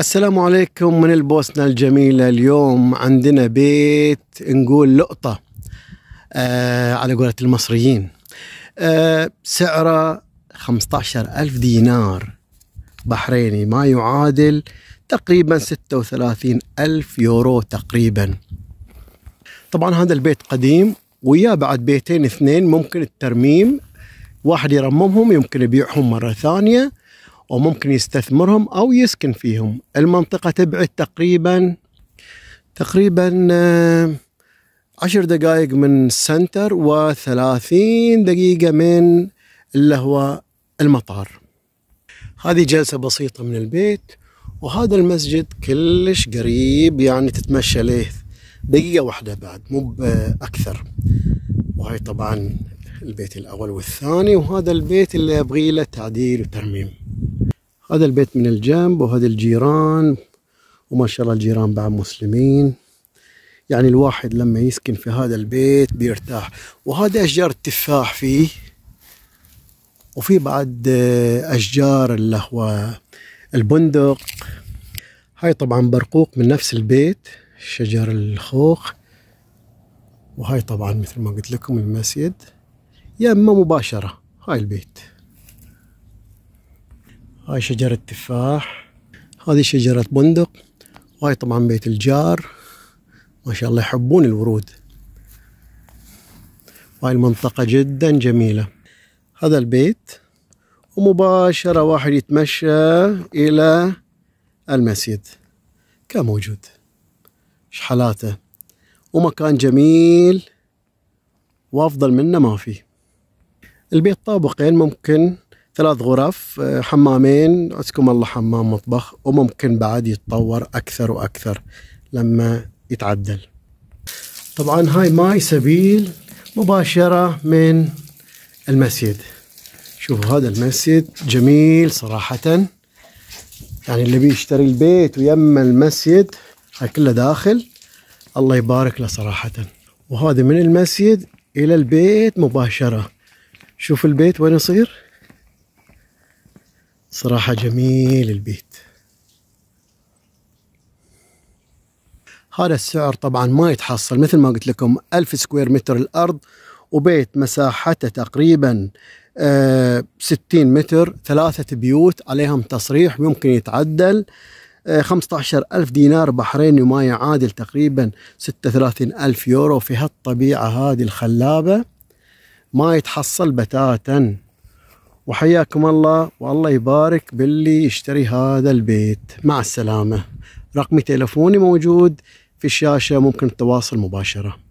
السلام عليكم من البوسنة الجميلة اليوم عندنا بيت نقول لقطة آه على قولة المصريين آه سعره 15 ألف دينار بحريني ما يعادل تقريبا 36 ألف يورو تقريبا طبعا هذا البيت قديم وياه بعد بيتين اثنين ممكن الترميم واحد يرممهم يمكن يبيعهم مرة ثانية وممكن يستثمرهم او يسكن فيهم المنطقه تبعد تقريبا تقريبا آه، عشر دقائق من السنتر وثلاثين دقيقة من اللي هو المطار هذه جلسة بسيطة من البيت وهذا المسجد كلش قريب يعني تتمشى ليه دقيقة واحدة بعد مو أكثر وهي طبعا البيت الأول والثاني وهذا البيت اللي أبغي له تعديل وترميم هذا البيت من الجنب وهذا الجيران وما شاء الله الجيران بعد مسلمين يعني الواحد لما يسكن في هذا البيت بيرتاح وهذا أشجار التفاح فيه وفي بعد آه، أشجار اللي هو البندق هاي طبعا برقوق من نفس البيت شجر الخوخ وهاي طبعا مثل ما قلت لكم المسجد يا اما مباشره هاي البيت هاي شجرة تفاح هذه شجرة بندق وهاي طبعا بيت الجار ما شاء الله يحبون الورود وهاي المنطقة جدا جميلة هذا البيت ومباشرة واحد يتمشى إلى المسجد كان موجود شحلاته ومكان جميل وأفضل منه ما فيه البيت طابقين ممكن ثلاث غرف آه، حمامين اسكم الله حمام مطبخ وممكن بعد يتطور أكثر وأكثر لما يتعدل طبعا هاي ماي سبيل مباشرة من المسجد شوفوا هذا المسجد جميل صراحة يعني اللي بيشتري البيت ويم المسجد هاي كله داخل الله يبارك له صراحة وهذا من المسجد إلى البيت مباشرة شوف البيت وين يصير صراحة جميل البيت هذا السعر طبعا ما يتحصل مثل ما قلت لكم ألف سكوير متر الأرض وبيت مساحته تقريبا أه متر ثلاثة بيوت عليهم تصريح ممكن يتعدل أه ألف دينار بحريني وما يعادل تقريبا وثلاثين ألف يورو في هالطبيعة هذه الخلابة ما يتحصل بتاتا وحياكم الله والله يبارك باللي يشتري هذا البيت مع السلامة رقمي تلفوني موجود في الشاشة ممكن التواصل مباشرة